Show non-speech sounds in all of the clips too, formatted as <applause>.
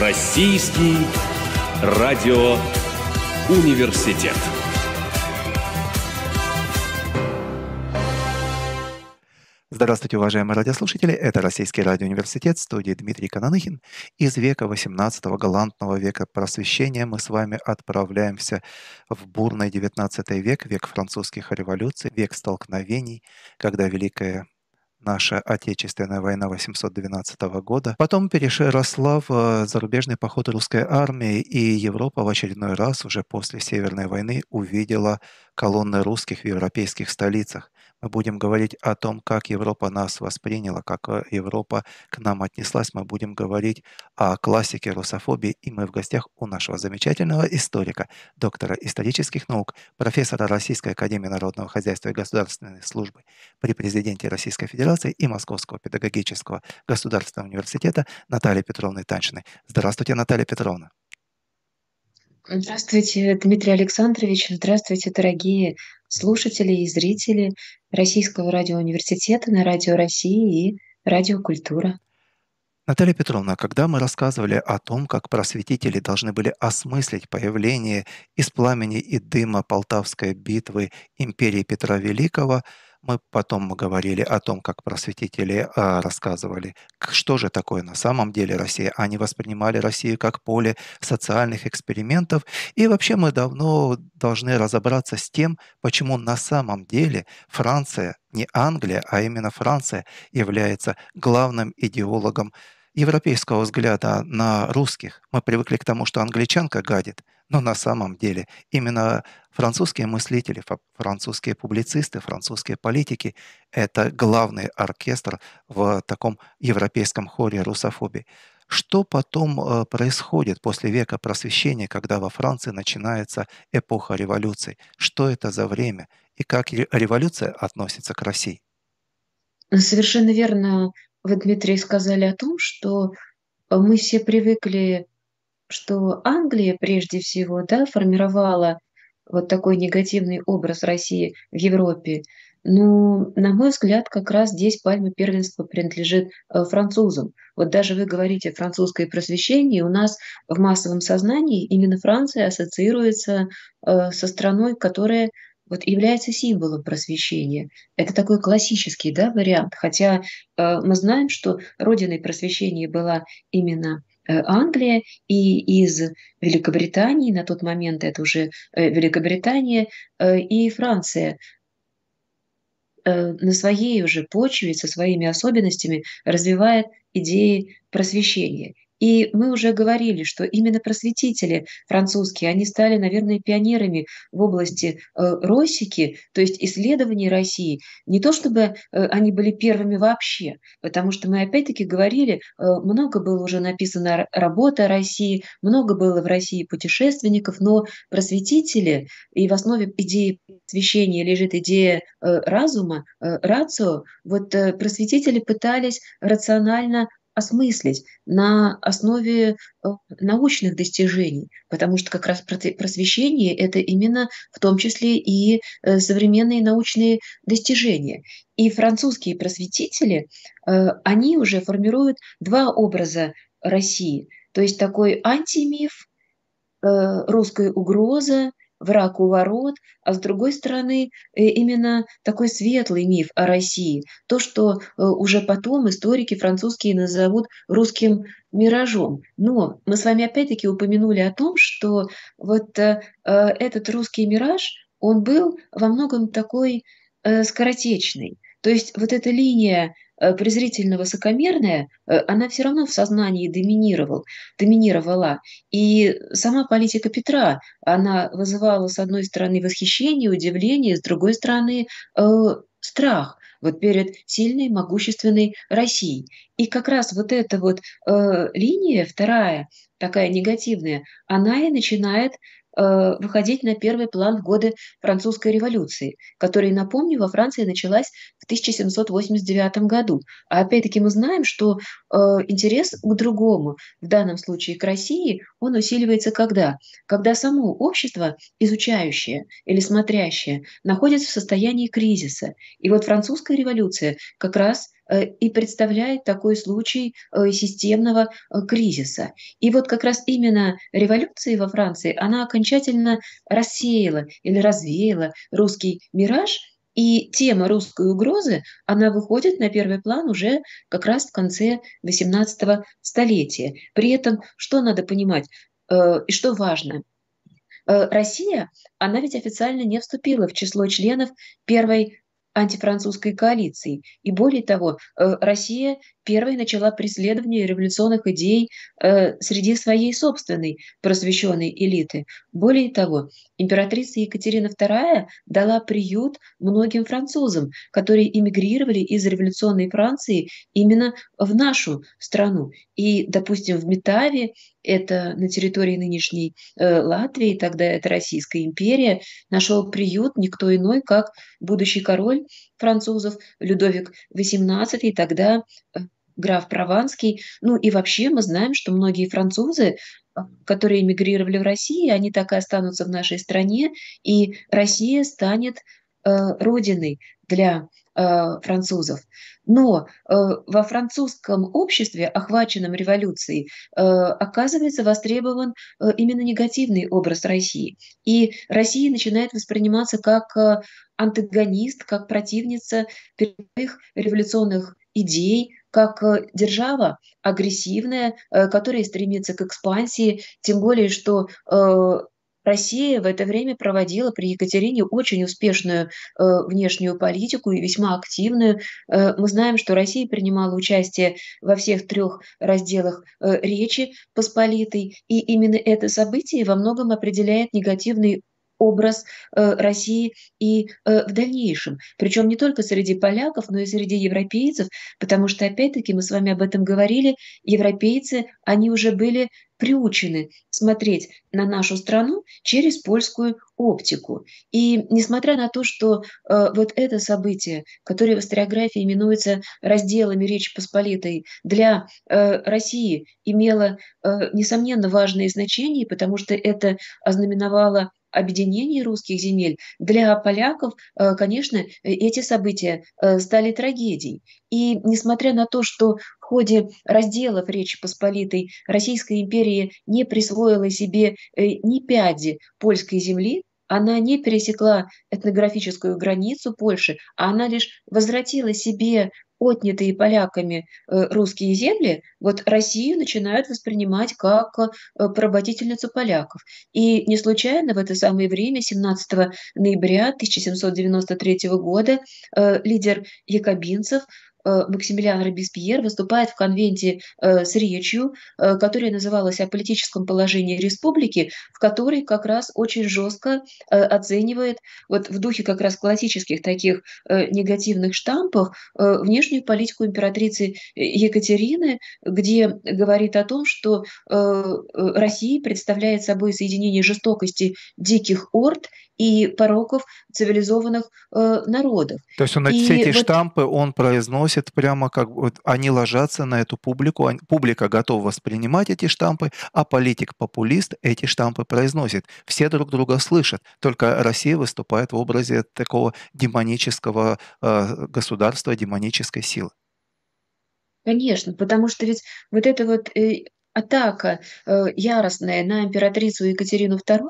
Российский радио университет. Здравствуйте, уважаемые радиослушатели. Это Российский радиоуниверситет, студии Дмитрий Кананыхин. Из века 18 галантного века просвещения мы с вами отправляемся в бурный 19 век, век французских революций, век столкновений, когда Великая наша Отечественная война 812 года, потом переросла в э, зарубежный поход русской армии, и Европа в очередной раз уже после Северной войны увидела колонны русских в европейских столицах мы будем говорить о том, как Европа нас восприняла, как э, Европа к нам отнеслась. Мы будем говорить о классике русофобии. И мы в гостях у нашего замечательного историка, доктора исторических наук, профессора Российской Академии Народного Хозяйства и Государственной Службы при президенте Российской Федерации и Московского педагогического государственного университета Натальи Петровны Таншиной. Здравствуйте, Наталья Петровна. Здравствуйте, Дмитрий Александрович. Здравствуйте, дорогие слушатели и зрители Российского радиоуниверситета на Радио России и радиокультура. Наталья Петровна, когда мы рассказывали о том, как просветители должны были осмыслить появление из пламени и дыма Полтавской битвы империи Петра Великого – мы потом мы говорили о том, как просветители э, рассказывали, что же такое на самом деле Россия. Они воспринимали Россию как поле социальных экспериментов. И вообще мы давно должны разобраться с тем, почему на самом деле Франция, не Англия, а именно Франция является главным идеологом европейского взгляда на русских. Мы привыкли к тому, что англичанка гадит, но на самом деле именно французские мыслители, французские публицисты, французские политики – это главный оркестр в таком европейском хоре русофобии. Что потом э, происходит после века просвещения, когда во Франции начинается эпоха революций? Что это за время? И как революция относится к России? Ну, совершенно верно вы, Дмитрий, сказали о том, что э, мы все привыкли что Англия прежде всего да, формировала вот такой негативный образ России в Европе. Но, ну, на мой взгляд, как раз здесь пальма первенства принадлежит э, французам. Вот даже вы говорите французское просвещение, у нас в массовом сознании именно Франция ассоциируется э, со страной, которая вот является символом просвещения. Это такой классический да, вариант, хотя э, мы знаем, что родиной просвещения была именно Э, Англия и из Великобритании, на тот момент это уже э, Великобритания э, и Франция на своей уже почве, со своими особенностями развивает идеи просвещения. И мы уже говорили, что именно просветители французские, они стали, наверное, пионерами в области э, Росики, то есть исследований России. Не то чтобы э, они были первыми вообще, потому что мы опять-таки говорили, э, много было уже написано работа о России, много было в России путешественников, но просветители, и в основе идеи просвещения лежит идея разума, рацио, вот просветители пытались рационально осмыслить на основе э, научных достижений, потому что как раз просвещение – это именно в том числе и э, современные научные достижения. И французские просветители, э, они уже формируют два образа России, то есть такой антимиф, русская угроза враг у ворот, а с другой стороны э, именно такой светлый миф о России, то, что э, уже потом историки французские назовут русским миражом. Но мы с вами опять-таки упомянули о том, что вот э, этот русский мираж, он был во многом такой скоротечный. То есть вот эта линия Э, презрительно высокомерная, э, она все равно в сознании доминировал, доминировала. И сама политика Петра, она вызывала, с одной стороны, восхищение, удивление, с другой стороны, э, страх вот перед сильной, могущественной Россией. И как раз вот эта вот э, линия, вторая, такая негативная, она и начинает Э, выходить на первый план в годы французской революции, которая, напомню, во Франции началась в 1789 году. А опять-таки мы знаем, что э, интерес к другому, в данном случае к России, он усиливается когда? Когда само общество, изучающее или смотрящее, находится в состоянии кризиса. И вот французская революция как раз – Э, и представляет такой случай э, системного э, кризиса. И вот как раз именно революция во Франции, она окончательно рассеяла или развеяла русский мираж, и тема русской угрозы, она выходит на первый план уже как раз в конце XVIII столетия. При этом что надо понимать и что важно? Россия, она ведь официально не вступила в число членов Первой антифранцузской коалицией. И более того, э, Россия первой начала преследование революционных идей э, среди своей собственной просвещенной элиты. Более того, императрица Екатерина II дала приют многим французам, которые эмигрировали из революционной Франции именно в нашу страну. И, допустим, в Метаве это на территории нынешней э, Латвии, тогда это Российская империя, нашел приют никто иной, как будущий король французов Людовик XVIII, тогда э, граф Прованский. Ну и вообще мы знаем, что многие французы, э, которые эмигрировали в Россию, они так и останутся в нашей стране, и Россия станет э, родиной для Э, французов. Но э, во французском обществе, охваченном революцией, э, оказывается востребован именно негативный образ России. И Россия начинает восприниматься как антагонист, как противница первых революционных идей, как держава агрессивная, которая стремится к экспансии, тем более, что Россия в это время проводила при Екатерине очень успешную э, внешнюю политику и весьма активную. Э, мы знаем, что Россия принимала участие во всех трех разделах э, Речи Посполитой, и именно это событие во многом определяет негативный образ э, России и э, в дальнейшем. Причем не только среди поляков, но и среди европейцев, потому что, опять-таки, мы с вами об этом говорили, европейцы, они уже были приучены смотреть на нашу страну через польскую оптику. И несмотря на то, что э, вот это событие, которое в историографии именуется разделами Речи Посполитой, для э, России имело, э, несомненно, важное значение, потому что это ознаменовало объединении русских земель, для поляков, э, конечно, э, эти события э, стали трагедией. И несмотря на то, что в ходе разделов Речи Посполитой Российская империя не присвоила себе ни пяди польской земли, она не пересекла этнографическую границу Польши, а она лишь возвратила себе отнятые поляками э, русские земли, вот Россию начинают воспринимать как поработительницу э, поляков. И не случайно в это самое время, 17 ноября 1793 года, э, лидер якобинцев Э, Максимилиан Робеспьер выступает в конвенте э, с речью, э, которая называлась «О политическом положении республики», в которой как раз очень жестко оценивает, вот в духе как раз классических таких негативных штампов, внешнюю политику императрицы Екатерины, где говорит о том, что Россия представляет собой соединение жестокости диких орд и пороков цивилизованных народов. То есть он и все эти вот... штампы он произносит носит прямо как вот, они ложатся на эту публику, они, публика готова воспринимать эти штампы, а политик-популист эти штампы произносит. Все друг друга слышат, только Россия выступает в образе такого демонического э, государства, демонической силы. Конечно, потому что ведь вот это вот э, атака э, э, яростная на императрицу Екатерину II,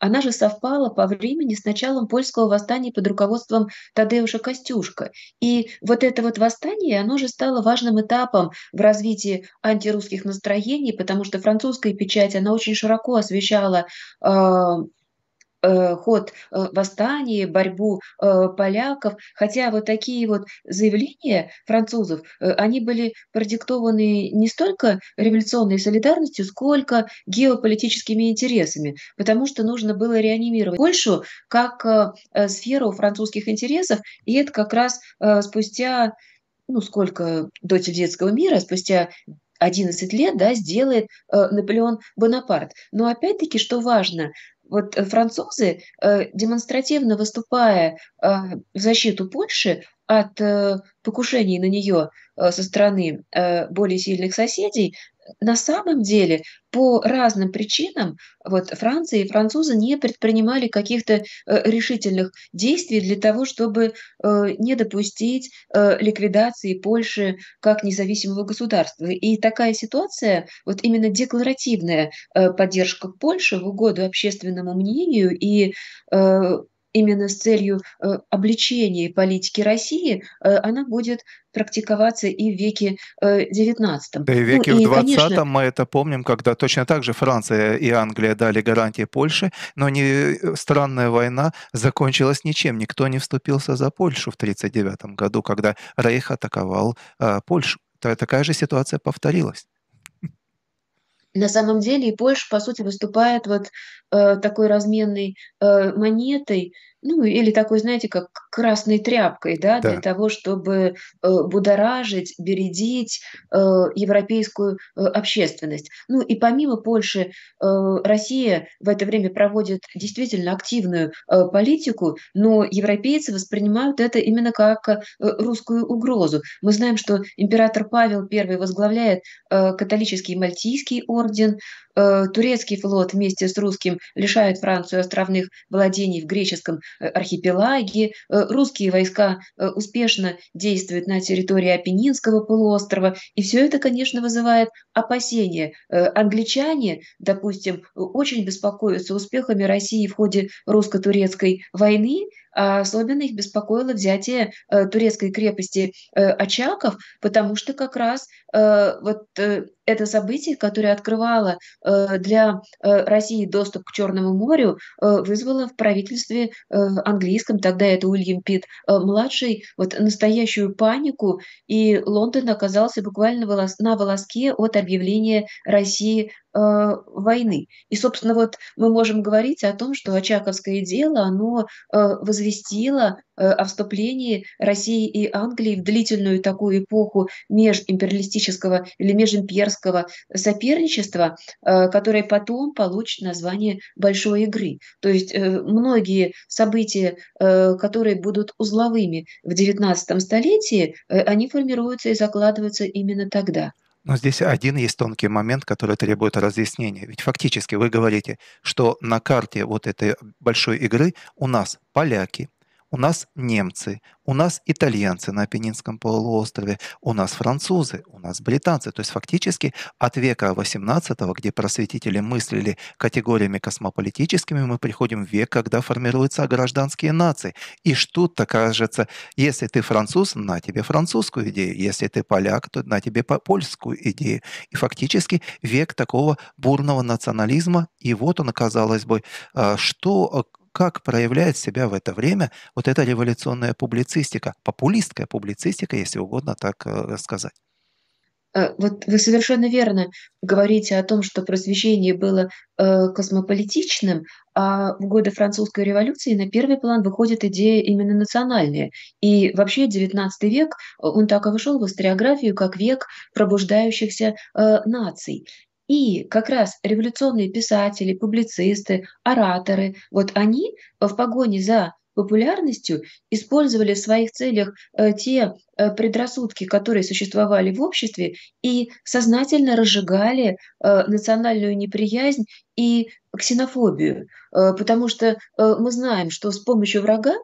она же совпала по времени с началом польского восстания под руководством Тадеуша Костюшка. И вот это вот восстание, оно же стало важным этапом в развитии антирусских настроений, потому что французская печать, она очень широко освещала э, Э, ход э, восстания, борьбу э, поляков, хотя вот такие вот заявления французов, они были продиктованы не столько революционной солидарностью, сколько геополитическими интересами, потому что нужно было реанимировать Польшу как сферу французских интересов, и это как раз спустя ну сколько до Тильдетского мира, спустя 11 лет да, сделает э, Наполеон Бонапарт. Но опять-таки, что важно, вот э, французы, э, демонстративно выступая э, в защиту Польши от покушений на нее со стороны более сильных соседей, на самом деле по разным причинам вот Франция и французы не предпринимали каких-то э, решительных действий для того, чтобы э, не допустить э, ликвидации Польши как независимого государства. И такая ситуация, вот именно декларативная поддержка Польши в угоду общественному мнению и именно с целью э, обличения политики России, э, она будет практиковаться и в веке XIX. Э, да и в ну веке ну, и, в XX конечно... мы это помним, когда точно так же Франция и Англия дали гарантии Польше, но не... странная война закончилась ничем. Никто не вступился за Польшу в 1939 году, когда Рейх атаковал э, Польшу. Такая же ситуация повторилась. На самом деле и Польша, по сути, выступает вот э, такой разменной э, монетой ну, или такой, знаете, как красной тряпкой, да, да. для того, чтобы э, будоражить, бередить э, европейскую э, общественность. Ну, и помимо Польши, э, Россия в это время проводит действительно активную э, политику, но европейцы воспринимают это именно как э, русскую угрозу. Мы знаем, что император Павел I возглавляет э, католический мальтийский орден, э, турецкий флот вместе с русским лишает Францию островных владений в греческом Э, архипелаги. Э, русские войска э, успешно действуют на территории Апеннинского полуострова. И все это, конечно, вызывает опасения. Англичане, допустим, очень беспокоятся успехами России в ходе русско-турецкой войны, а, особенно их беспокоило взятие э, турецкой крепости э, Очаков, потому что как раз э, вот это событие, которое открывало для России доступ к Черному морю, вызвало в правительстве английском, тогда это Уильям Пит младший, вот настоящую панику, и Лондон оказался буквально на волоске от объявления России Э, войны. И, собственно, вот мы можем говорить о том, что Очаковское дело, оно э, возвестило э, о вступлении России и Англии в длительную такую эпоху межимпериалистического или межимперского соперничества, которое потом получит название большой игры. То есть многие события, которые будут узловыми в XIX столетии, они формируются и закладываются именно тогда. Но здесь один есть тонкий момент, который требует разъяснения. Ведь фактически вы говорите, что на карте вот этой большой игры у нас поляки, у нас немцы, у нас итальянцы на Апеннинском полуострове, у нас французы, у нас британцы. То есть фактически от века XVIII, где просветители мыслили категориями космополитическими, мы приходим в век, когда формируются гражданские нации. И что-то кажется, если ты француз, на тебе французскую идею, если ты поляк, то на тебе польскую идею. И фактически век такого бурного национализма, и вот он, казалось бы, э, что э, как проявляет себя в это время вот эта революционная публицистика, популистская публицистика, если угодно так э, сказать. Э, вот вы совершенно верно говорите о том, что просвещение было э, космополитичным, а в годы французской революции на первый план выходит идея именно национальная. И вообще XIX век, он так и вышел в историографию как век пробуждающихся наций. И как раз революционные писатели, публицисты, ораторы, вот они в погоне за популярностью использовали в своих целях э, те э, предрассудки, которые существовали в обществе, и сознательно разжигали э, национальную неприязнь и ксенофобию. Потому что мы знаем, что с помощью врага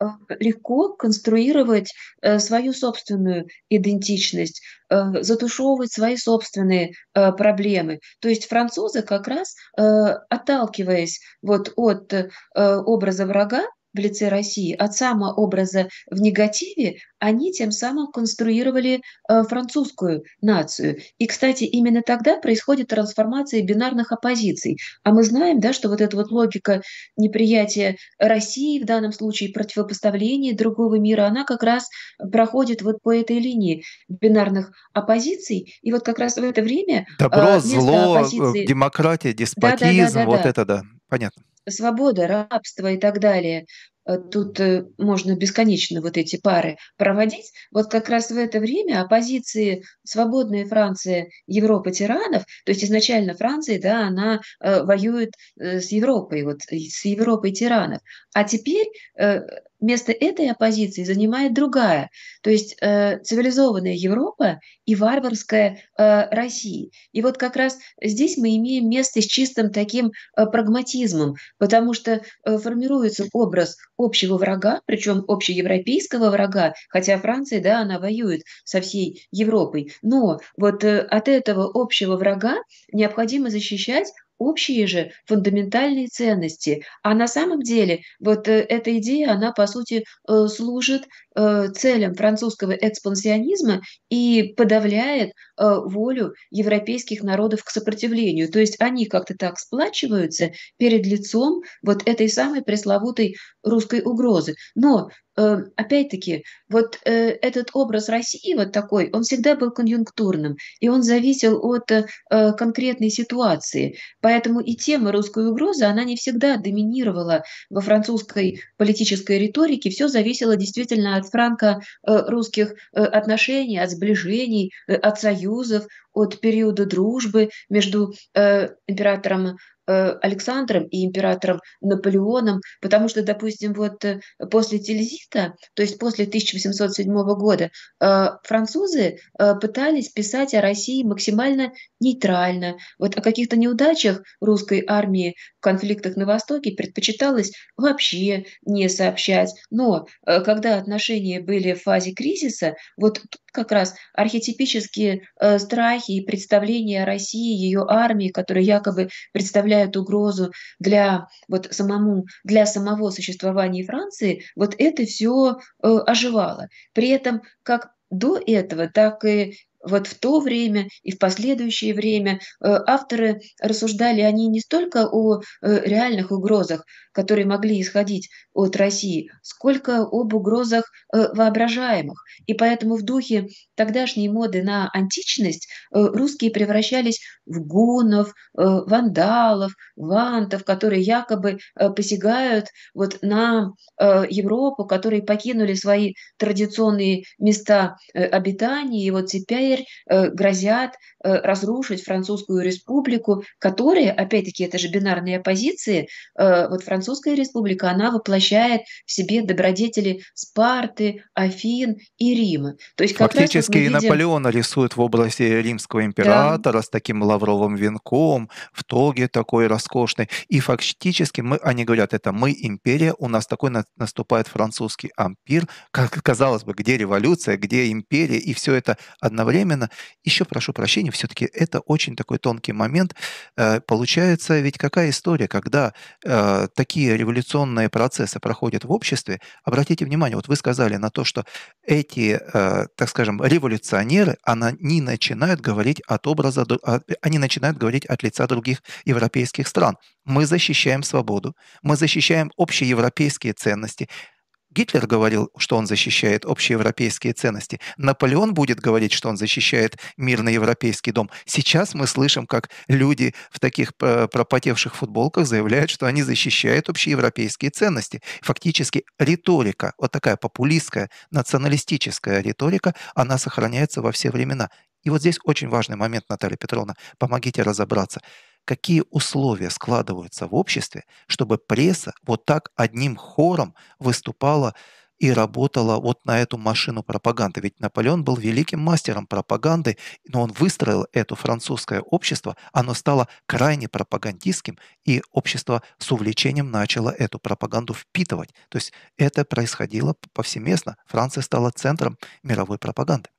Э, легко конструировать э, свою собственную идентичность, э, затушевывать свои собственные проблемы. То есть французы как раз, отталкиваясь вот от образа врага, в лице России от самообраза в негативе, они тем самым конструировали э, французскую нацию. И, кстати, именно тогда происходит трансформация бинарных оппозиций. А мы знаем, да, что вот эта вот логика неприятия России, в данном случае противопоставления другого мира, она как раз проходит вот по этой линии бинарных оппозиций. И вот как раз в это время... Э, Добро, зло, оппозиции... Э, демократия, деспотизм, да, да, да, да, вот да. это да. Понятно. Свобода, рабство и так далее. Э, тут э, можно бесконечно вот эти пары проводить. Вот как раз в это время оппозиции свободная Франция, Европа тиранов, то есть изначально Франция, да, она э, воюет с Европой, вот с Европой тиранов. А теперь Место этой оппозиции занимает другая, то есть э, цивилизованная Европа и варварская э, Россия. И вот как раз здесь мы имеем место с чистым таким э, прагматизмом, потому что э, формируется образ общего врага, причем общеевропейского врага, хотя Франция, да, она воюет со всей Европой, но вот э, от этого общего врага необходимо защищать общие же фундаментальные ценности. А на самом деле вот э, эта идея, она по сути э, служит э, целям французского экспансионизма и подавляет Э, волю европейских народов к сопротивлению. То есть они как-то так сплачиваются перед лицом вот этой самой пресловутой русской угрозы. Но э, опять-таки, вот э, этот образ России вот такой, он всегда был конъюнктурным, и он зависел от конкретной ситуации. Поэтому и тема русской угрозы, она не всегда доминировала во французской политической риторике. Все зависело действительно от франко-русских отношений, от сближений, от союза союзов, от периода дружбы между э, императором э, Александром и императором Наполеоном, потому что, допустим, вот э, после Тильзита, то есть после 1807 года, э, французы пытались писать о России максимально нейтрально. Вот о каких-то неудачах русской армии в конфликтах на Востоке предпочиталось вообще не сообщать. Но когда отношения были в фазе кризиса, вот как раз архетипические э, страхи и представления о России, ее армии, которые якобы представляют угрозу для вот самому, для самого существования Франции, вот это все э, оживало. При этом как до этого, так и вот в то время и в последующее время э, авторы рассуждали они не столько о э, реальных угрозах, которые могли исходить от России, сколько об угрозах э, воображаемых. И поэтому в духе тогдашней моды на античность русские превращались в гунов, вандалов, вантов, которые якобы посягают вот на Европу, которые покинули свои традиционные места обитания и вот теперь Алжир, э, грозят э, разрушить Французскую республику, которые, опять-таки, это же бинарные оппозиции, э, вот Французская республика, она воплощает в себе добродетели Спарты, Афин и Рима. То есть, как Фактически раз, видим... Наполеона рисуют в образе римского императора да. с таким лавровым венком, в тоге такой роскошный. И фактически мы, они говорят, это мы империя, у нас такой наступает французский ампир. Как казалось бы, где революция, где империя, и все это одновременно своевременно. Еще прошу прощения, все-таки это очень такой тонкий момент. Э, получается, ведь какая история, когда э, такие революционные процессы проходят в обществе, обратите внимание, вот вы сказали на то, что эти, э, так скажем, революционеры, они начинают говорить от образа, а, они начинают говорить от лица других европейских стран. Мы защищаем свободу, мы защищаем общеевропейские ценности, Гитлер говорил, что он защищает общеевропейские ценности. Наполеон будет говорить, что он защищает мирный европейский дом. Сейчас мы слышим, как люди в таких э, пропотевших футболках заявляют, что они защищают общеевропейские ценности. Фактически риторика, вот такая популистская, националистическая риторика, она сохраняется во все времена. И вот здесь очень важный момент, Наталья Петровна, помогите разобраться какие условия складываются в обществе, чтобы пресса вот так одним хором выступала и работала вот на эту машину пропаганды. Ведь Наполеон был великим мастером пропаганды, но он выстроил это французское общество, оно стало крайне пропагандистским, и общество с увлечением начало эту пропаганду впитывать. То есть это происходило повсеместно. Франция стала центром мировой пропаганды.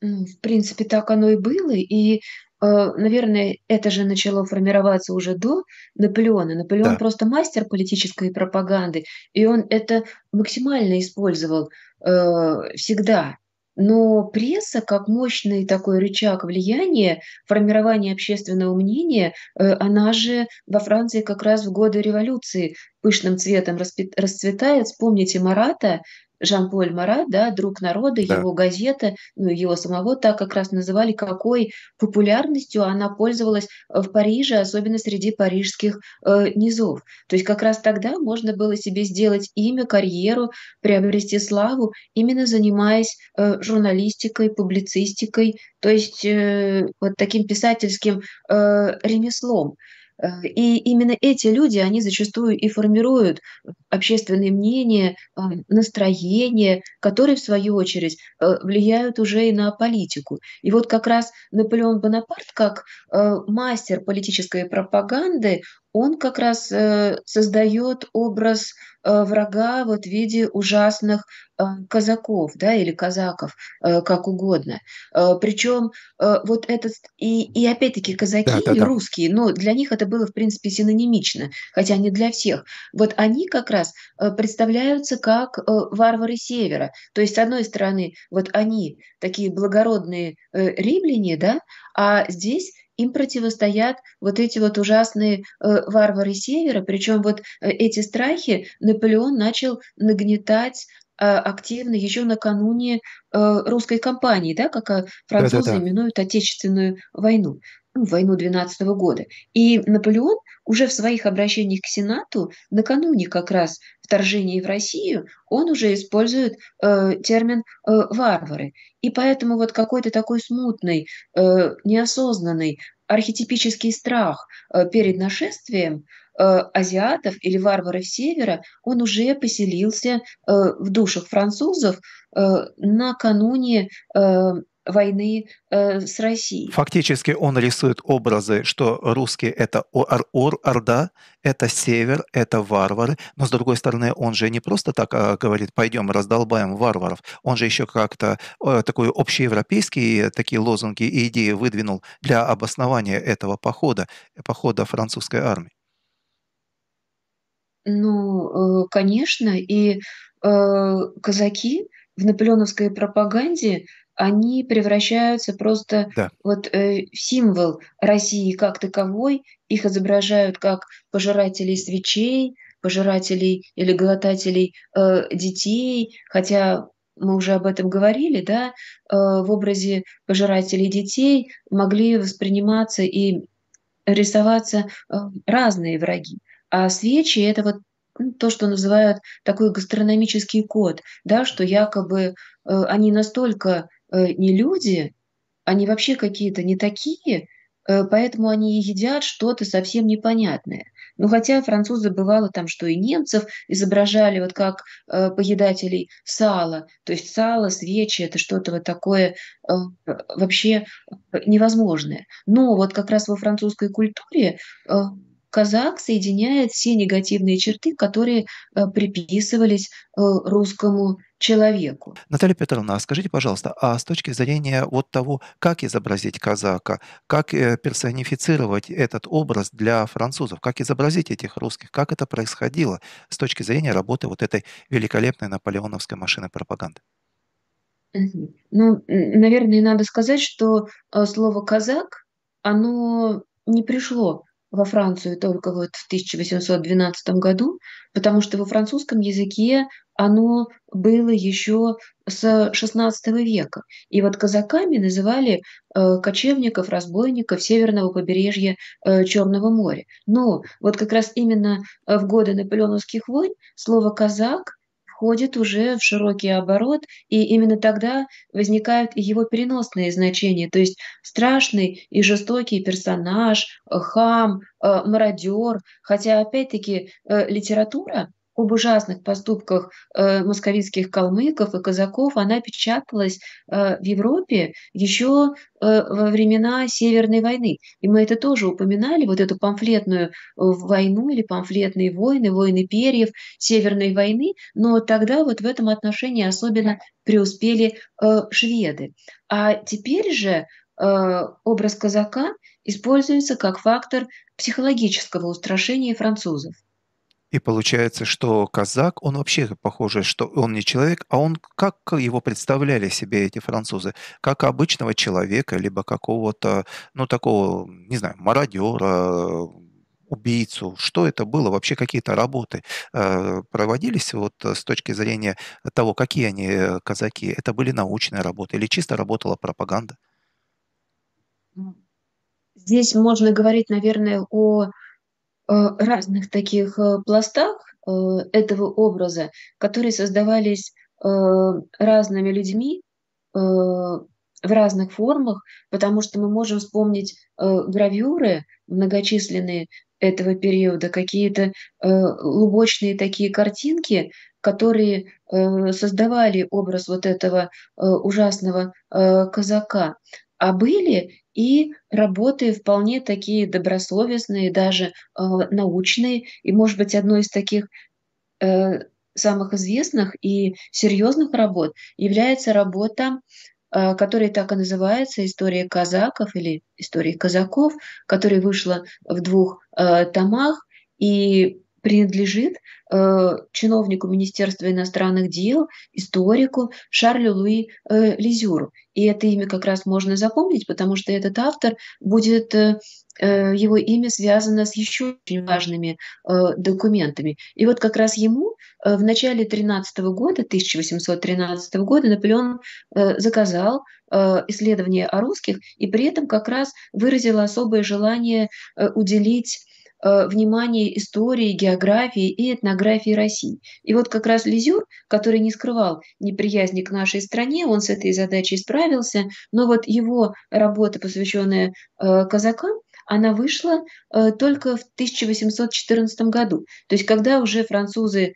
Ну, в принципе, так оно и было. И Э, наверное, это же начало формироваться уже до Наполеона. Наполеон да. просто мастер политической пропаганды, и он это максимально использовал э, всегда. Но пресса, как мощный такой рычаг влияния, формирования общественного мнения, э, она же во Франции как раз в годы революции пышным цветом расцветает. Вспомните Марата, Жан-Поль Марат, да, друг народа, да. его газета, ну, его самого так как раз называли, какой популярностью она пользовалась э, в Париже, особенно среди парижских э, низов. То есть как раз тогда можно было себе сделать имя, карьеру, приобрести славу, именно занимаясь э, журналистикой, публицистикой, то есть э, вот таким писательским э, ремеслом. Э, и именно эти люди, они зачастую и формируют общественное мнение, э, настроение, которые, в свою очередь, э, влияют уже и на политику. И вот как раз Наполеон Бонапарт, как мастер политической пропаганды, он как раз э, создает образ э, врага вот в виде ужасных э, казаков, да, или казаков, как угодно. Причем вот этот, и, и опять-таки казаки да, да, да. русские, но ну, для них это было, в принципе, синонимично, хотя не для всех. Вот они как раз представляются как варвары севера. То есть, с одной стороны, вот они такие благородные римляне, да, а здесь им противостоят вот эти вот ужасные э, варвары севера. Причем вот э, эти страхи Наполеон начал нагнетать э, активно еще накануне русской кампании, да, как французы да, да, да. именуют Отечественную войну войну 12 года. И Наполеон уже в своих обращениях к Сенату накануне как раз вторжения в Россию, он уже использует э, термин э, «варвары». И поэтому вот какой-то такой смутный, э, неосознанный архетипический страх э, перед нашествием э, азиатов или варваров севера, он уже поселился э, в душах французов э, накануне э, войны э, с Россией. Фактически он рисует образы, что русские это ор, ор, орда, это север, это варвары, но с другой стороны он же не просто так э, говорит, пойдем раздолбаем варваров, он же еще как-то э, такой общеевропейские э, такие лозунги и идеи выдвинул для обоснования этого похода, похода французской армии. Ну, э, конечно, и э, казаки в наполеоновской пропаганде они превращаются просто да. вот э, в символ России как таковой. Их изображают как пожирателей свечей, пожирателей или глотателей э, детей, хотя мы уже об этом говорили, да, э, в образе пожирателей детей могли восприниматься и рисоваться э, разные враги. А свечи это вот то, что называют такой гастрономический код, да, что якобы э, они настолько Э, не люди, они вообще какие-то не такие, э, поэтому они едят что-то совсем непонятное. Ну, хотя французы бывало там, что и немцев изображали вот как э, поедателей сала. То есть сало, свечи – это что-то вот такое вообще невозможное. Но вот как раз во французской культуре казак соединяет все негативные черты, которые приписывались русскому человеку. Наталья Петровна, а скажите, пожалуйста, а с точки зрения вот того, как изобразить казака, как э, персонифицировать этот образ для французов, как изобразить этих русских, как это происходило с точки зрения работы вот этой великолепной наполеоновской машины пропаганды? Ну, наверное, надо сказать, что э, слово «казак», оно не пришло во Францию только вот в 1812 году, потому что во французском языке оно было еще с XVI века. И вот казаками называли э, кочевников, разбойников северного побережья э, Черного моря. Но вот как раз именно э, в годы наполеоновских войн слово «казак» входит уже в широкий оборот, и именно тогда возникают его переносные значения, то есть страшный и жестокий персонаж, хам, мародер. Хотя, опять-таки, литература об ужасных поступках э, московитских калмыков и казаков, она печаталась э, в Европе еще э, во времена Северной войны. И мы это тоже упоминали, вот эту памфлетную э, войну или памфлетные войны, войны перьев Северной войны, но тогда вот в этом отношении особенно преуспели э, шведы. А теперь же э, образ казака используется как фактор психологического устрашения французов. И получается, что казак, он вообще похоже, что он не человек, а он как его представляли себе эти французы? Как обычного человека, либо какого-то, ну, такого, не знаю, мародера, убийцу, что это было, вообще какие-то работы э, проводились вот э, с точки зрения того, какие они э, казаки, это были научные работы или чисто работала пропаганда? Здесь можно говорить, наверное, о Э, разных таких э, пластах э, этого образа, которые создавались разными людьми в разных формах, потому что мы можем вспомнить гравюры многочисленные этого периода, какие-то лубочные такие картинки, которые создавали образ вот этого ужасного казака. А были и работы вполне такие добросовестные, даже э, научные. И, может быть, одной из таких э, самых известных и серьезных работ является работа, э, которая так и называется «История казаков» или «История казаков», которая вышла в двух томах. И принадлежит э, чиновнику Министерства иностранных дел, историку Шарлю Луи э, Лизюру. И это имя как раз можно запомнить, потому что этот автор будет э, э его имя связано с еще очень важными э, документами. И вот как раз ему э, в начале 13 года, 1813 года, Наполеон э, заказал э, исследование о русских и при этом как раз выразил особое желание э, уделить Э, внимание истории, географии и этнографии России. И вот как раз Лизюр, который не скрывал неприязни к нашей стране, он с этой задачей справился, но вот его работа, посвященная э, казакам, она вышла э, только в 1814 году. То есть когда уже французы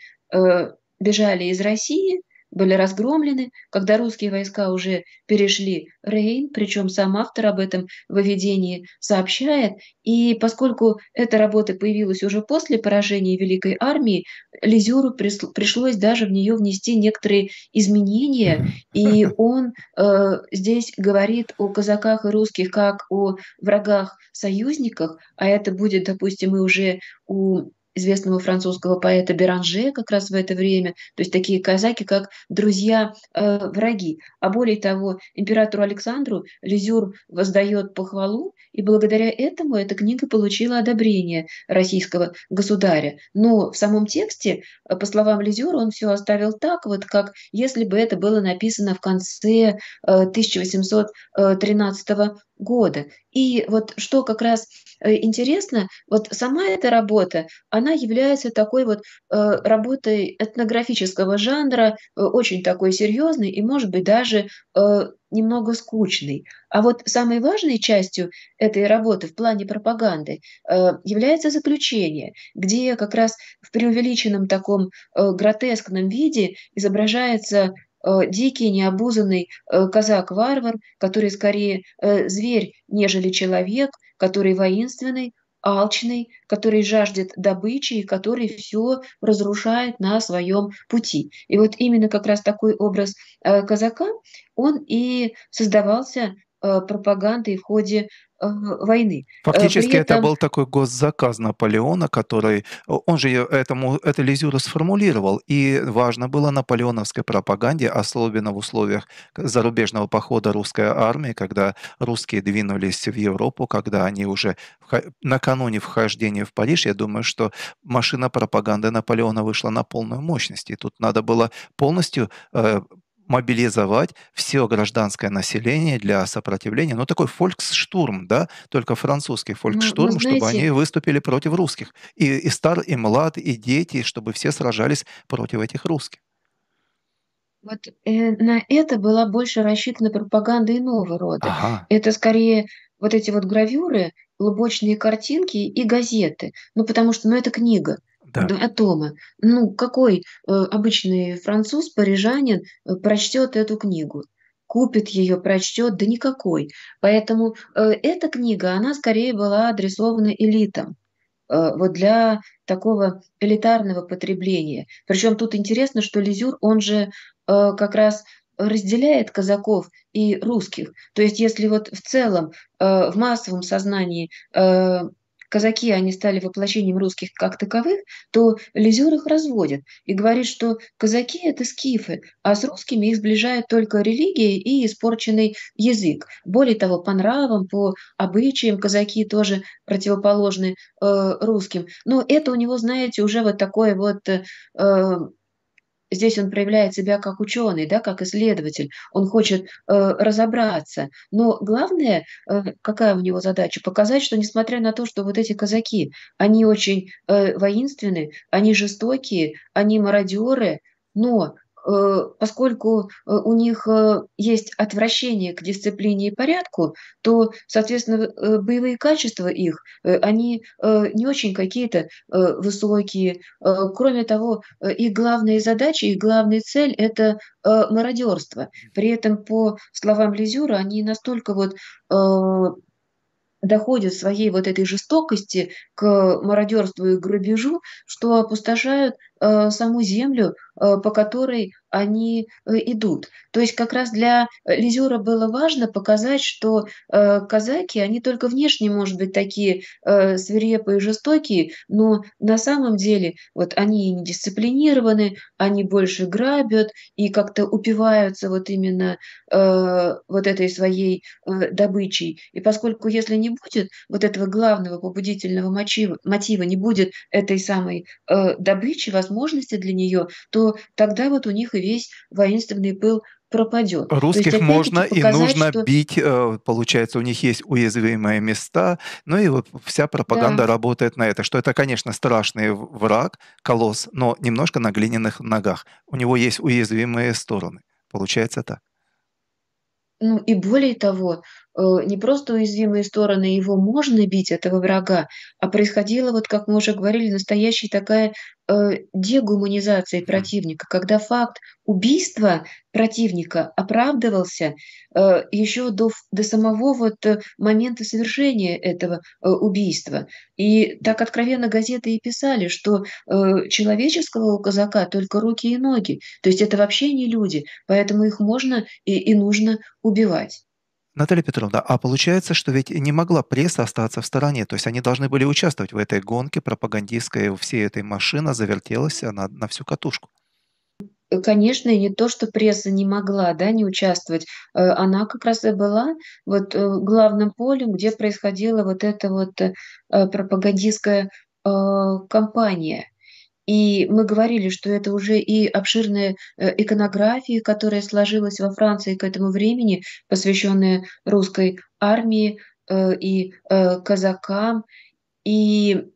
бежали из России, были разгромлены, когда русские войска уже перешли Рейн, причем сам автор об этом в введении сообщает. И поскольку эта работа появилась уже после поражения Великой Армии, Лизеру пришлось даже в нее внести некоторые изменения. И он э, здесь говорит о казаках и русских как о врагах-союзниках, а это будет, допустим, и уже у известного французского поэта Беранже как раз в это время, то есть такие казаки, как друзья-враги. Э, а более того, императору Александру Лизюр воздает похвалу, и благодаря этому эта книга получила одобрение российского государя. Но в самом тексте, э, по словам Лизюра, он все оставил так, вот как если бы это было написано в конце 1813 э, года года. И вот что как раз э, интересно, вот сама эта работа, она является такой вот э, работой этнографического жанра, э, очень такой серьезной и, может быть, даже немного скучной. А вот самой важной частью этой работы в плане пропаганды является заключение, где как раз в преувеличенном таком гротескном виде изображается Э, дикий, необузанный э, казак-варвар, который скорее э, зверь, нежели человек, который воинственный, алчный, который жаждет добычи и который все разрушает на своем пути. И вот именно как раз такой образ казака, он и создавался Э, пропаганды в ходе э, войны. Э, Фактически этом... это был такой госзаказ Наполеона, который, он же этому, эту лизюру сформулировал, и важно было наполеоновской пропаганде, особенно в условиях зарубежного похода русской армии, когда русские двинулись в Европу, когда они уже вх... накануне вхождения в Париж, я думаю, что машина пропаганды Наполеона вышла на полную мощность, и тут надо было полностью э, мобилизовать все гражданское население для сопротивления. Ну, такой фольксштурм, да, только французский ну, ну, фольксштурм, ну, знаете... чтобы они выступили против русских. И, и стар, и млад, и дети, чтобы все сражались против этих русских. Вот э, на это была больше рассчитана пропаганда иного рода. Ага. Это скорее вот эти вот гравюры, лубочные картинки и газеты. Ну, потому что, ну, это книга да. тома. Ну, какой э, обычный француз, парижанин э, прочтет эту книгу? купит ее, прочтет, да никакой. Поэтому э, эта книга, она скорее была адресована элитам, э, вот для такого элитарного потребления. Причем тут интересно, что Лизюр, он же э, как раз разделяет казаков и русских. То есть если вот в целом э, в массовом сознании э, казаки, они стали воплощением русских как таковых, то Лизер их разводит и говорит, что казаки – это скифы, а с русскими их сближает только религия и испорченный язык. Более того, по нравам, по обычаям казаки тоже противоположны э, русским. Но это у него, знаете, уже вот такое вот э, здесь он проявляет себя как ученый, да, как исследователь, он хочет э, разобраться. Но главное, э, какая у него задача, показать, что несмотря на то, что вот эти казаки, они очень э, воинственны, они жестокие, они мародеры, но Э, поскольку э, у них э, есть отвращение к дисциплине и порядку, то, соответственно, боевые качества их, они не очень какие-то высокие. Кроме того, их главная задача, их главная цель – это мародерство. При этом, по словам Лизюра, они настолько вот доходят своей вот этой жестокости к мародерству и грабежу, что опустошают Э, саму землю, э, по которой они э, идут. То есть как раз для Лизера было важно показать, что казаки, они только внешне, может быть, такие свирепые и жестокие, но на самом деле вот они не дисциплинированы, они больше грабят и как-то упиваются вот именно вот этой своей добычей. И поскольку если не будет вот этого главного побудительного мотива, мотива не будет этой самой добычи, возможно, возможности для нее, то тогда вот у них и весь воинственный пыл пропадет. Русских есть, можно показать, и нужно что... бить, э, получается, у них есть уязвимые места, ну и вот вся пропаганда да. работает на это, что это, конечно, страшный враг, колосс, но немножко на глиняных ногах. У него есть уязвимые стороны, получается так. Ну и более того, Э, не просто уязвимые стороны его можно бить, этого врага, а происходило вот как мы уже говорили, настоящая такая э, дегуманизация противника, когда факт убийства противника оправдывался э, еще до, до самого вот э, момента совершения этого э, убийства. И так откровенно газеты и писали, что э, человеческого у казака только руки и ноги, то есть это вообще не люди, поэтому их можно и, и нужно убивать. Наталья Петровна, а получается, что ведь не могла пресса остаться в стороне, то есть они должны были участвовать в этой гонке пропагандистской, всей этой машина завертелась она на всю катушку. Конечно, и не то, что пресса не могла да, не участвовать, э, она как раз и была вот э, главным полем, где происходила вот эта вот э, пропагандистская кампания. И мы говорили, что это уже и обширная э, иконография, которая сложилась во Франции к этому времени, посвященная русской армии э, и э, казакам. И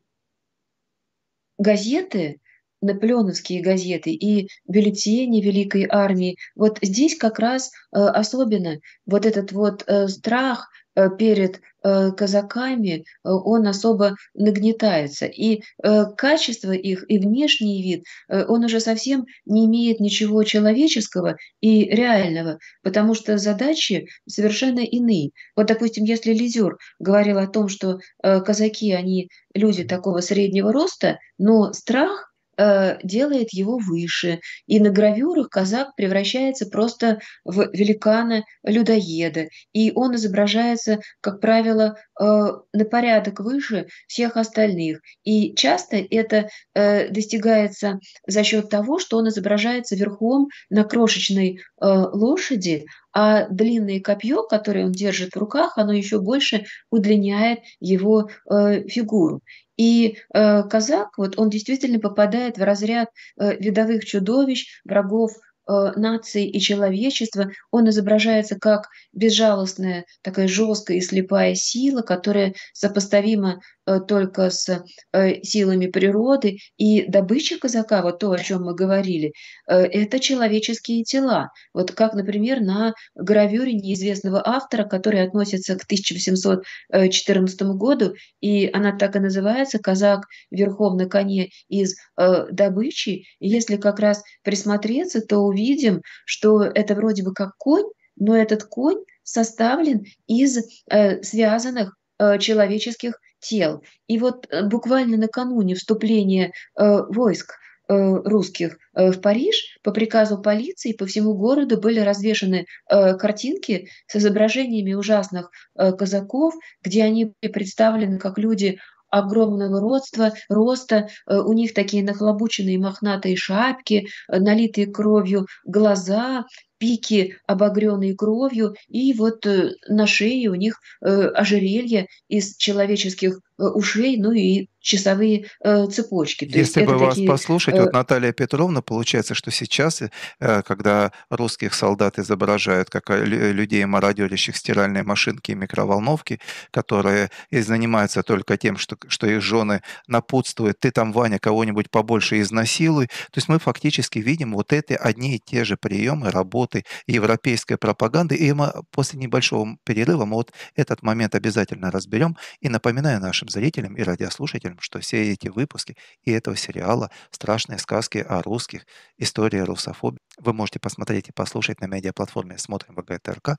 газеты, наполеоновские газеты и бюллетени Великой Армии. Вот здесь как раз особенно вот этот вот страх, Э, перед э, казаками, э, он особо нагнетается. И качество их, и внешний вид, он уже совсем не имеет ничего человеческого и реального, потому что задачи совершенно иные. Вот, допустим, если Лизер говорил о том, что казаки, они люди такого среднего роста, но страх – Э, делает его выше. И на гравюрах казак превращается просто в великана-людоеда. И он изображается, как правило, э, на порядок выше всех остальных. И часто это э, достигается за счет того, что он изображается верхом на крошечной лошади, а длинное копье, которое он держит в руках, оно еще больше удлиняет его фигуру. И э, казак, вот он действительно попадает в разряд э, видовых чудовищ, врагов э, нации и человечества, он изображается как безжалостная, такая жесткая и слепая сила, которая сопоставима Э, только с э, силами природы. И добыча казака, вот то, о чем мы говорили, э, это человеческие тела. Вот как, например, на гравюре неизвестного автора, который относится к 1814 году, и она так и называется «Казак верхом на коне из добычи». если как раз присмотреться, то увидим, что это вроде бы как конь, но этот конь составлен из э, связанных э, человеческих тел. И вот э, буквально накануне вступления э, войск э, русских э, в Париж по приказу полиции по всему городу были развешаны картинки с изображениями ужасных казаков, где они были представлены как люди огромного родства, роста. У них такие нахлобученные мохнатые шапки, налитые кровью глаза, пики, обогренные кровью, и вот э, на шее у них э, ожерелье из человеческих э, ушей, ну и часовые э, цепочки. То Если бы вас такие... послушать, э... вот Наталья Петровна, получается, что сейчас, э, когда русских солдат изображают как людей, мародерящих стиральные машинки и микроволновки, которые и занимаются только тем, что, что их жены напутствуют, ты там, Ваня, кого-нибудь побольше изнасилуй. То есть мы фактически видим вот эти одни и те же приемы работы работы европейской пропаганды. И мы после небольшого перерыва мы вот этот момент обязательно разберем. И напоминаю нашим зрителям и радиослушателям, что все эти выпуски и этого сериала «Страшные сказки о русских. История русофобии» вы можете посмотреть и послушать на медиаплатформе «Смотрим ВГТРК»,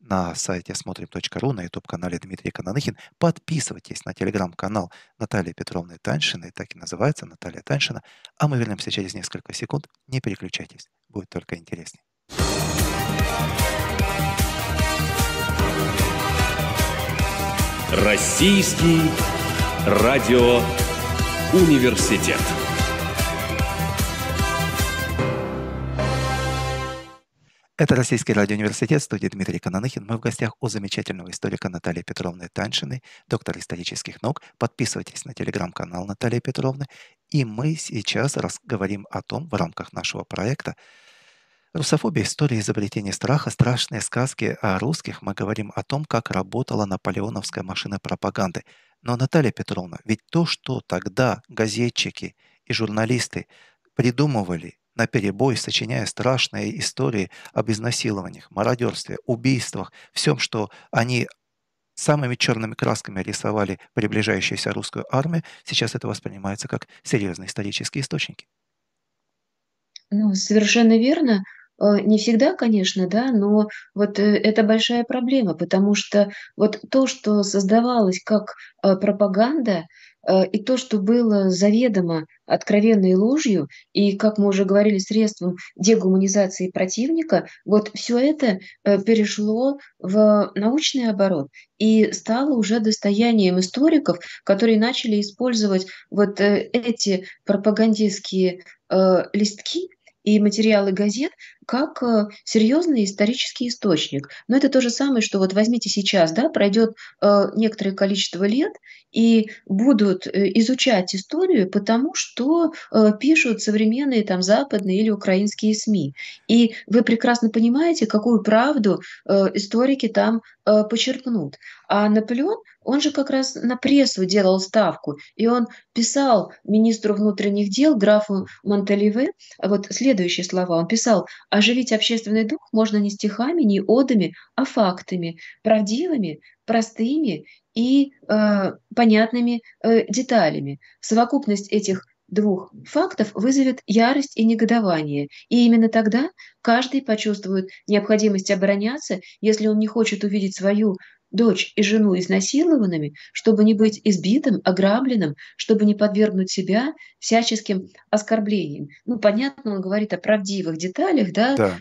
на сайте смотрим.ру, на YouTube-канале Дмитрий Конаныхин. Подписывайтесь на телеграм-канал Натальи Петровны Таньшиной, так и называется Наталья Таньшина. А мы вернемся через несколько секунд. Не переключайтесь, будет только интереснее. Российский Радиоуниверситет. Это Российский радиоуниверситет, студия Дмитрий Кононыхин. Мы в гостях у замечательного историка Натальи Петровны Таншиной, доктор исторических наук. Подписывайтесь на телеграм-канал Натальи Петровны. И мы сейчас говорим о том, в рамках нашего проекта, Русофобия, история изобретения страха, страшные сказки о русских. Мы говорим о том, как работала наполеоновская машина пропаганды. Но, Наталья Петровна, ведь то, что тогда газетчики и журналисты придумывали на перебой, сочиняя страшные истории об изнасилованиях, мародерстве, убийствах, всем, что они самыми черными красками рисовали приближающуюся русскую армию, сейчас это воспринимается как серьезные исторические источники. Ну, совершенно верно. А, не всегда, конечно, да, но вот э, это большая проблема, потому что вот то, что создавалось как а, пропаганда, а, и то, что было заведомо откровенной ложью, и, как мы уже говорили, средством дегуманизации противника, вот все это э, перешло в научный оборот и стало уже достоянием историков, которые начали использовать вот э, эти пропагандистские листки и материалы газет как э, серьезный исторический источник. Но это то же самое, что вот возьмите сейчас, да, пройдет э, некоторое количество лет, и будут э, изучать историю, потому что пишут современные там западные или украинские СМИ. И вы прекрасно понимаете, какую правду историки там почерпнут. А Наполеон он же как раз на прессу делал ставку, и он писал министру внутренних дел, графу Монталиве, вот следующие слова, он писал, «Оживить общественный дух можно не стихами, не одами, а фактами, правдивыми, простыми и э, понятными э, деталями. Совокупность этих двух фактов вызовет ярость и негодование. И именно тогда каждый почувствует необходимость обороняться, если он не хочет увидеть свою дочь и жену изнасилованными, чтобы не быть избитым, ограбленным, чтобы не подвергнуть себя всяческим оскорблениям. Ну, понятно, он говорит о правдивых деталях, да, да.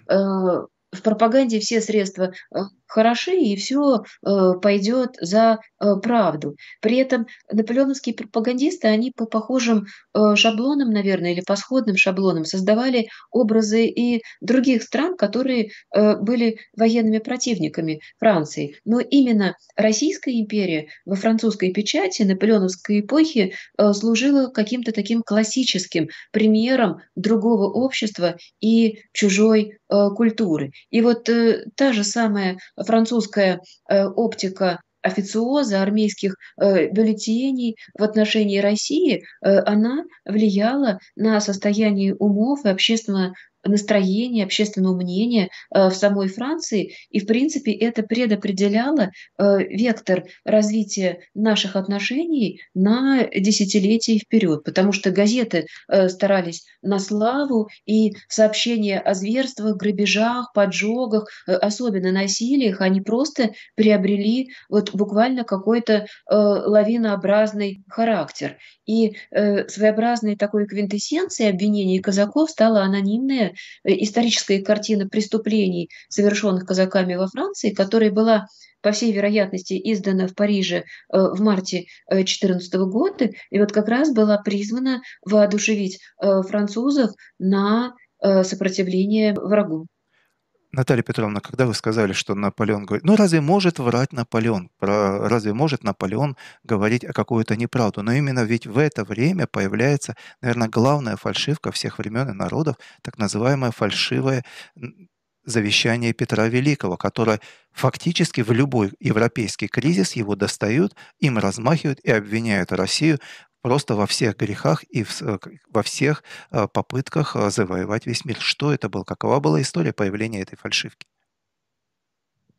Э, в пропаганде все средства э, хороши, и все э, пойдет за э, правду. При этом наполеоновские пропагандисты, они по похожим шаблонам, наверное, или по сходным шаблонам создавали образы и других стран, которые были военными противниками Франции. Но именно Российская империя во французской печати наполеоновской эпохи служила каким-то таким классическим примером другого общества и чужой культуры. И вот э, та же самая французская э, оптика официоза, армейских э, бюллетеней в отношении России, э, она влияла на состояние умов и общественного настроение общественного мнения э, в самой Франции. И, в принципе, это предопределяло э, вектор развития наших отношений на десятилетия вперед, потому что газеты э, старались на славу, и сообщения о зверствах, грабежах, поджогах, особенно насилиях, они просто приобрели вот буквально какой-то лавинообразный характер. И своеобразной такой квинтэссенцией обвинений казаков стала анонимная Э, исторической картины преступлений, совершенных казаками во Франции, которая была по всей вероятности, издана в Париже э, в марте 2014 э, года, и вот как раз была призвана воодушевить французов на сопротивление врагу. Наталья Петровна, когда вы сказали, что Наполеон говорит, ну разве может врать Наполеон? Разве может Наполеон говорить о какую-то неправду? Но именно ведь в это время появляется, наверное, главная фальшивка всех времен и народов, так называемое фальшивое завещание Петра Великого, которое фактически в любой европейский кризис его достают, им размахивают и обвиняют Россию просто во всех грехах и в, э, во всех э, попытках э, завоевать весь мир. Что это было? Какова была история появления этой фальшивки?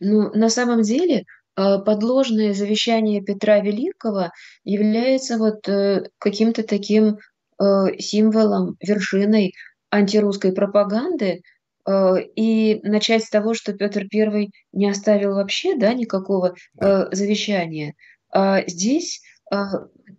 Ну, на самом деле, подложное завещание Петра Великого является вот каким-то таким символом, вершиной антирусской пропаганды. И начать с того, что Петр I не оставил вообще да, никакого завещания. А здесь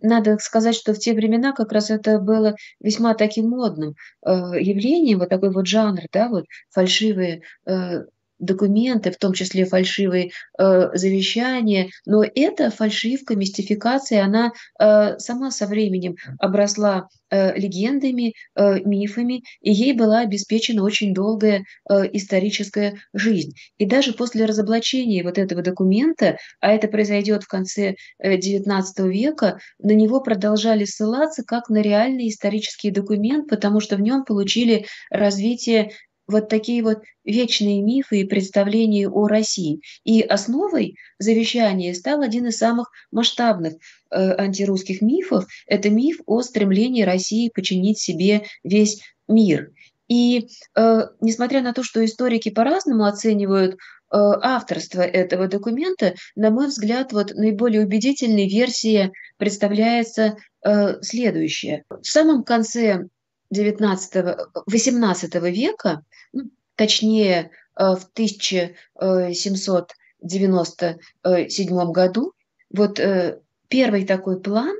надо сказать, что в те времена как раз это было весьма таким модным э, явлением, вот такой вот жанр, да, вот фальшивые э, документы, в том числе фальшивые э, завещания, но эта фальшивка, мистификация, она э, сама со временем обросла э, легендами, э, мифами, и ей была обеспечена очень долгая э, историческая жизнь. И даже после разоблачения вот этого документа, а это произойдет в конце XIX э, века, на него продолжали ссылаться как на реальный исторический документ, потому что в нем получили развитие вот такие вот вечные мифы и представления о России. И основой завещания стал один из самых масштабных э, антирусских мифов. Это миф о стремлении России подчинить себе весь мир. И э, несмотря на то, что историки по-разному оценивают э, авторство этого документа, на мой взгляд, вот наиболее убедительной версией представляется э, следующее. В самом конце 19, 18 века, ну, точнее э, в 1797 году, вот э, первый такой план,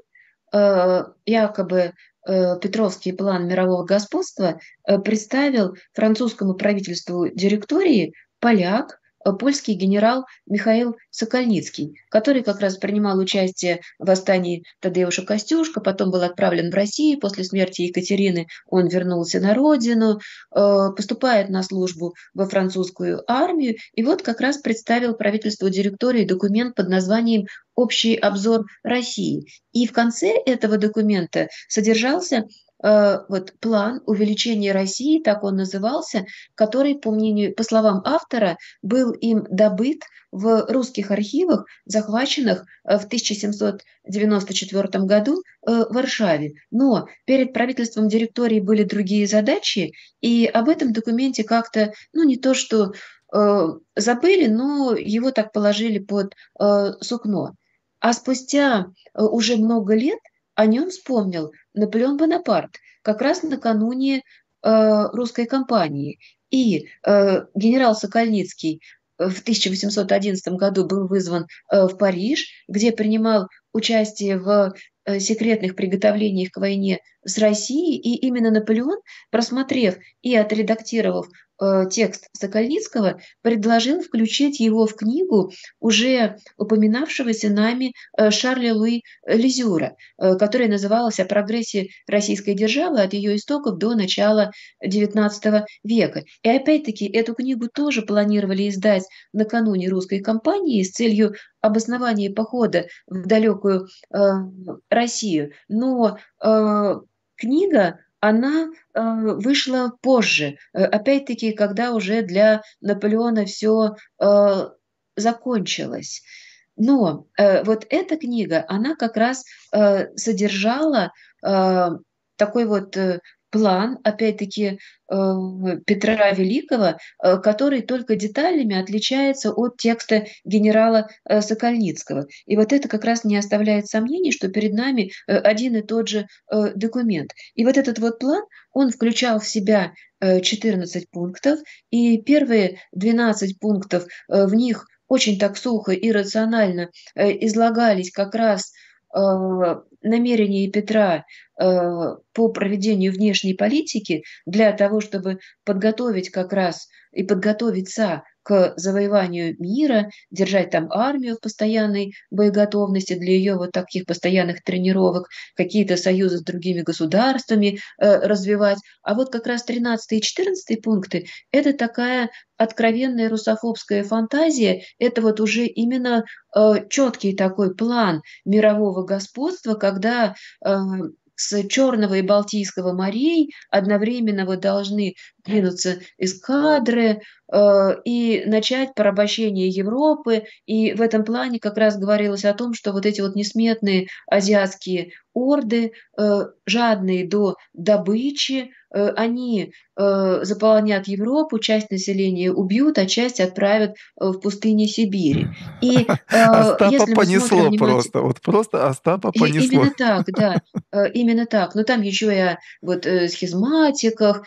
э, якобы Петровский план мирового господства, представил французскому правительству директории поляк Э, польский генерал Михаил Сокольницкий, который как раз принимал участие в восстании Тадеуша Костюшка, потом был отправлен в Россию, после смерти Екатерины он вернулся на родину, э, поступает на службу во французскую армию, и вот как раз представил правительству директории документ под названием «Общий обзор России». И в конце этого документа содержался Э, вот план увеличения России, так он назывался, который, по мнению, по словам автора, был им добыт в русских архивах, захваченных э, в 1794 году э, в Варшаве. Но перед правительством директории были другие задачи, и об этом документе как-то, ну не то что э, забыли, но его так положили под э, сукно. А спустя уже много лет о нем вспомнил Наполеон Бонапарт как раз накануне э, русской кампании. И э, генерал Сокольницкий э, в 1811 году был вызван э, в Париж, где принимал участие в э, секретных приготовлениях к войне с Россией. И именно Наполеон, просмотрев и отредактировав Э, текст Сокольницкого, предложил включить его в книгу уже упоминавшегося нами э, Шарля Луи Лизюра, э, которая называлась «О прогрессе российской державы от ее истоков до начала XIX века». И опять-таки эту книгу тоже планировали издать накануне русской кампании с целью обоснования похода в далекую э, Россию. Но э, книга она э, вышла позже, э, опять-таки, когда уже для Наполеона все э, закончилось. Но э, вот эта книга, она как раз э, содержала э, такой вот э, план, опять-таки, э, Петра Великого, э, который только деталями отличается от текста генерала э, Сокольницкого. И вот это как раз не оставляет сомнений, что перед нами один и тот же документ. И вот этот вот план, он включал в себя 14 пунктов, и первые 12 пунктов в них очень так сухо и рационально излагались как раз – Э, намерений Петра э, по проведению внешней политики для того, чтобы подготовить как раз и подготовиться к завоеванию мира, держать там армию в постоянной боеготовности для ее вот таких постоянных тренировок, какие-то союзы с другими государствами э, развивать. А вот как раз 13 и 14 пункты – это такая откровенная русофобская фантазия, это вот уже именно э, четкий такой план мирового господства, когда э, с Черного и Балтийского морей одновременно вот должны двинуться эскадры э, и начать порабощение Европы. И в этом плане как раз говорилось о том, что вот эти вот несметные азиатские орды, э, жадные до добычи, э, они э, заполонят Европу, часть населения убьют, а часть отправят в пустыни Сибири. <laughs> И, Остапа понесло внимательно... просто, вот просто Остапа понесло. И, именно так, да, именно так. Но там еще я вот, схизматиках,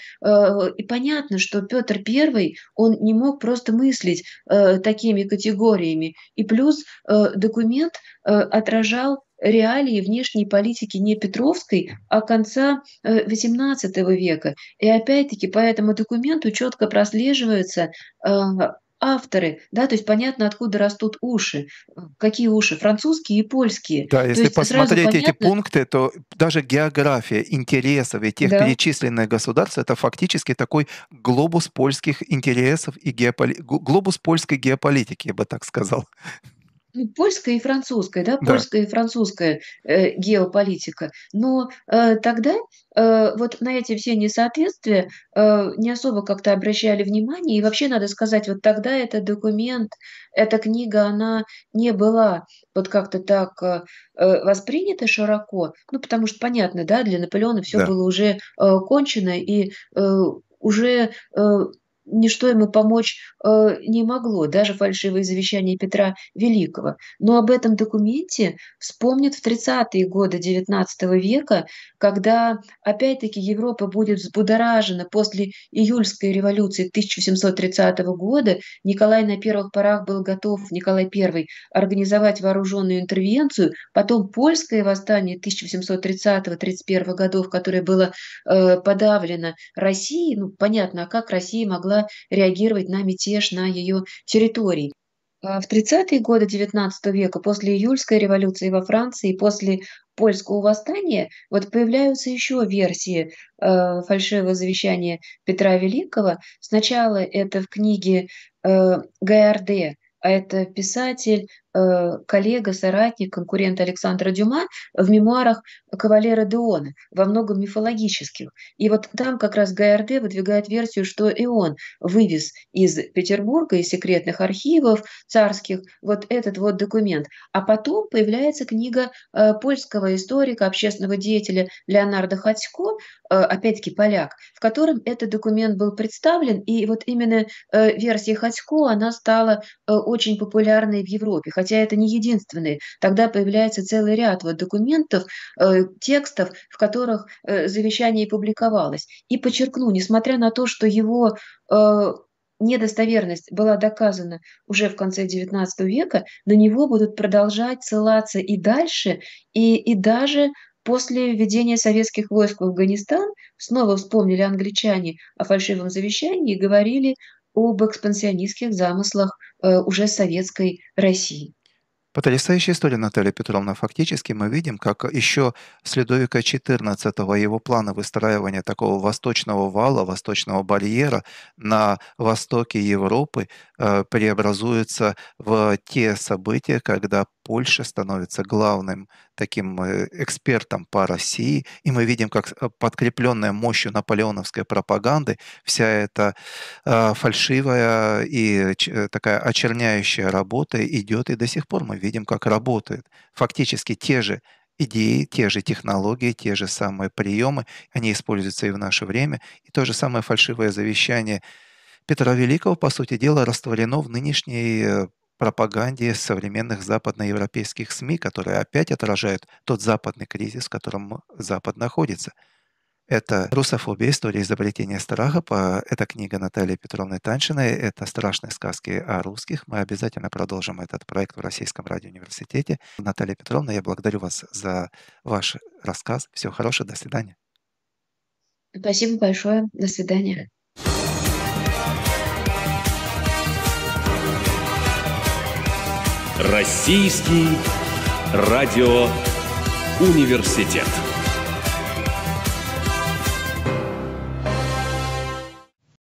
и понятно, что Петр Первый он не мог просто мыслить такими категориями. И плюс документ отражал реалии внешней политики не Петровской, а конца XVIII э, века. И опять-таки по этому документу четко прослеживаются э, авторы, да, то есть понятно, откуда растут уши, какие уши, французские и польские. Да, то есть посмотреть понятно... эти пункты, то даже география интересов и тех да. перечисленных государств это фактически такой глобус польских интересов и геополи... глобус польской геополитики, я бы так сказал. Ну, польская и французская, да, польская да. и французская э, геополитика. Но э, тогда э, вот на эти все несоответствия э, не особо как-то обращали внимание. И вообще надо сказать, вот тогда этот документ, эта книга, она не была вот как-то так э, э воспринята широко. Ну, потому что понятно, да, для Наполеона все да. было уже э, кончено и э, уже э, ничто ему помочь э, не могло, даже фальшивые завещания Петра Великого. Но об этом документе вспомнят в 30-е годы XIX века, когда опять-таки Европа будет взбудоражена после июльской революции 1730 года. Николай на первых порах был готов, Николай I, организовать вооруженную интервенцию. Потом польское восстание 1830-31 годов, которое было э, подавлено Россией, ну понятно, а как Россия могла могла реагировать на мятеж на ее территории. А в 30-е годы XIX века, после июльской революции во Франции, после польского восстания, вот появляются еще версии э, фальшивого завещания Петра Великого. Сначала это в книге э, ГРД, а это писатель, Э, коллега, соратник, конкурент Александра Дюма в мемуарах «Кавалера Деона», во многом мифологических. И вот там как раз ГРД выдвигает версию, что и он вывез из Петербурга, из секретных архивов царских, вот этот вот документ. А потом появляется книга э, польского историка, общественного деятеля Леонарда Ходько, э, опять-таки поляк, в котором этот документ был представлен, и вот именно версия Ходько, она стала очень популярной в Европе хотя это не единственный. Тогда появляется целый ряд вот документов, э, текстов, в которых э, завещание и публиковалось. И подчеркну, несмотря на то, что его э, недостоверность была доказана уже в конце XIX века, на него будут продолжать ссылаться и дальше, и, и даже после введения советских войск в Афганистан снова вспомнили англичане о фальшивом завещании и говорили об экспансионистских замыслах Э, уже советской России. Потрясающая история, Наталья Петровна. Фактически мы видим, как еще с Людовика XIV его планы выстраивания такого восточного вала, восточного барьера на востоке Европы э, преобразуются в те события, когда Польша становится главным таким э, экспертом по России, и мы видим, как э, подкрепленная мощью наполеоновской пропаганды вся эта а, фальшивая и э, такая очерняющая работа идет, и до сих пор мы видим, как работает. Фактически те же идеи, те же технологии, те же самые приемы, они используются и в наше время. И то же самое фальшивое завещание Петра Великого, по сути дела, растворено в нынешней пропаганде современных западноевропейских СМИ, которые опять отражают тот западный кризис, в котором Запад находится. Это «Русофобия. История изобретения страха». По... Это книга Натальи Петровны Таншиной. Это страшные сказки о русских. Мы обязательно продолжим этот проект в Российском радиоуниверситете. Наталья Петровна, я благодарю вас за ваш рассказ. Всего хорошего. До свидания. Спасибо большое. До свидания. Российский радиоуниверситет. «Университет».